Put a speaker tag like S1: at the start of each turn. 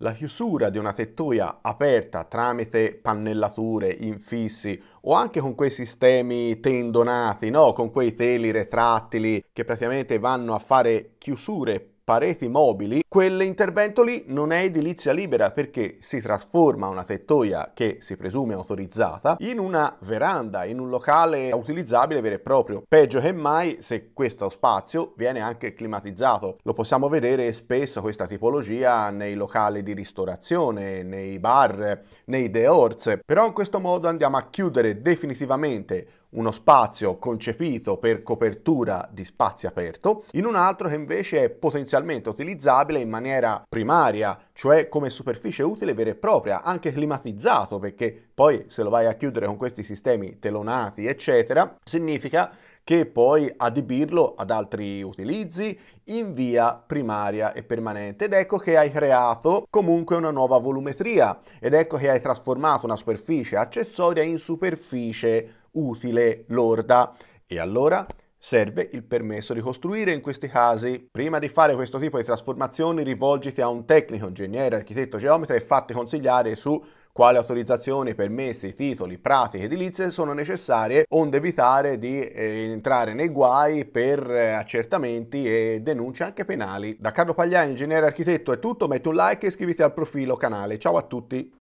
S1: La chiusura di una tettoia aperta tramite pannellature, infissi o anche con quei sistemi tendonati, no? con quei teli retrattili che praticamente vanno a fare chiusure pareti mobili, quell'intervento lì non è edilizia libera perché si trasforma una tettoia che si presume autorizzata in una veranda, in un locale utilizzabile vero e proprio. Peggio che mai se questo spazio viene anche climatizzato. Lo possiamo vedere spesso questa tipologia nei locali di ristorazione, nei bar, nei dehors. Però in questo modo andiamo a chiudere definitivamente uno spazio concepito per copertura di spazi aperto, in un altro che invece è potenzialmente utilizzabile in maniera primaria, cioè come superficie utile vera e propria, anche climatizzato, perché poi se lo vai a chiudere con questi sistemi telonati, eccetera, significa che puoi adibirlo ad altri utilizzi in via primaria e permanente ed ecco che hai creato comunque una nuova volumetria ed ecco che hai trasformato una superficie accessoria in superficie utile lorda e allora serve il permesso di costruire in questi casi. Prima di fare questo tipo di trasformazioni rivolgiti a un tecnico, ingegnere, architetto, geometra e fatti consigliare su quali autorizzazioni, permessi, titoli, pratiche edilizie sono necessarie onde evitare di eh, entrare nei guai per eh, accertamenti e denunce anche penali. Da Carlo Pagliani, ingegnere architetto è tutto, metti un like e iscriviti al profilo canale. Ciao a tutti!